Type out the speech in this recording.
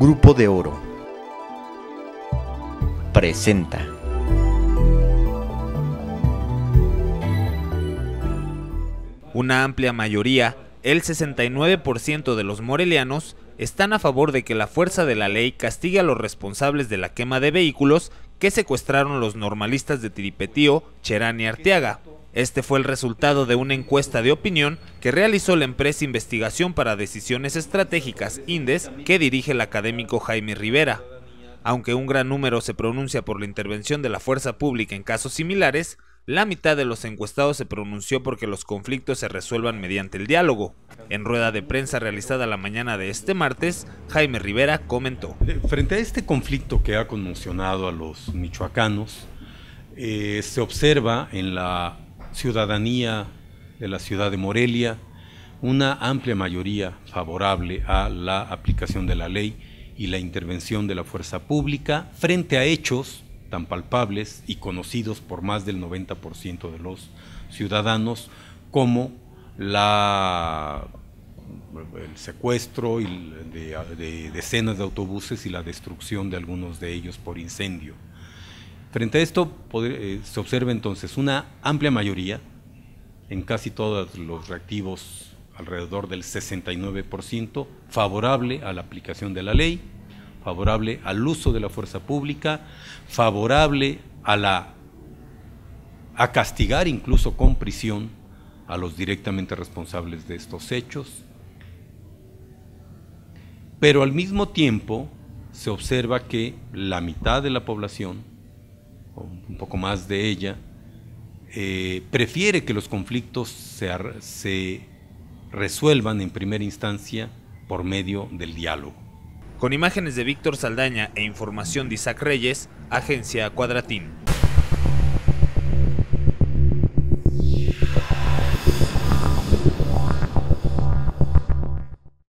Grupo de Oro presenta. Una amplia mayoría, el 69% de los morelianos, están a favor de que la fuerza de la ley castigue a los responsables de la quema de vehículos que secuestraron los normalistas de Tiripetío, Cherán y Arteaga, este fue el resultado de una encuesta de opinión que realizó la empresa Investigación para Decisiones Estratégicas, INDES, que dirige el académico Jaime Rivera. Aunque un gran número se pronuncia por la intervención de la fuerza pública en casos similares, la mitad de los encuestados se pronunció porque los conflictos se resuelvan mediante el diálogo. En rueda de prensa realizada la mañana de este martes, Jaime Rivera comentó. Eh, frente a este conflicto que ha conmocionado a los michoacanos, eh, se observa en la ciudadanía de la ciudad de Morelia una amplia mayoría favorable a la aplicación de la ley y la intervención de la fuerza pública frente a hechos tan palpables y conocidos por más del 90% de los ciudadanos como la, el secuestro de decenas de autobuses y la destrucción de algunos de ellos por incendio. Frente a esto, eh, se observa entonces una amplia mayoría en casi todos los reactivos, alrededor del 69%, favorable a la aplicación de la ley, favorable al uso de la fuerza pública, favorable a la a castigar incluso con prisión a los directamente responsables de estos hechos. Pero al mismo tiempo se observa que la mitad de la población un poco más de ella, eh, prefiere que los conflictos se resuelvan en primera instancia por medio del diálogo. Con imágenes de Víctor Saldaña e información de Isaac Reyes, Agencia Cuadratín.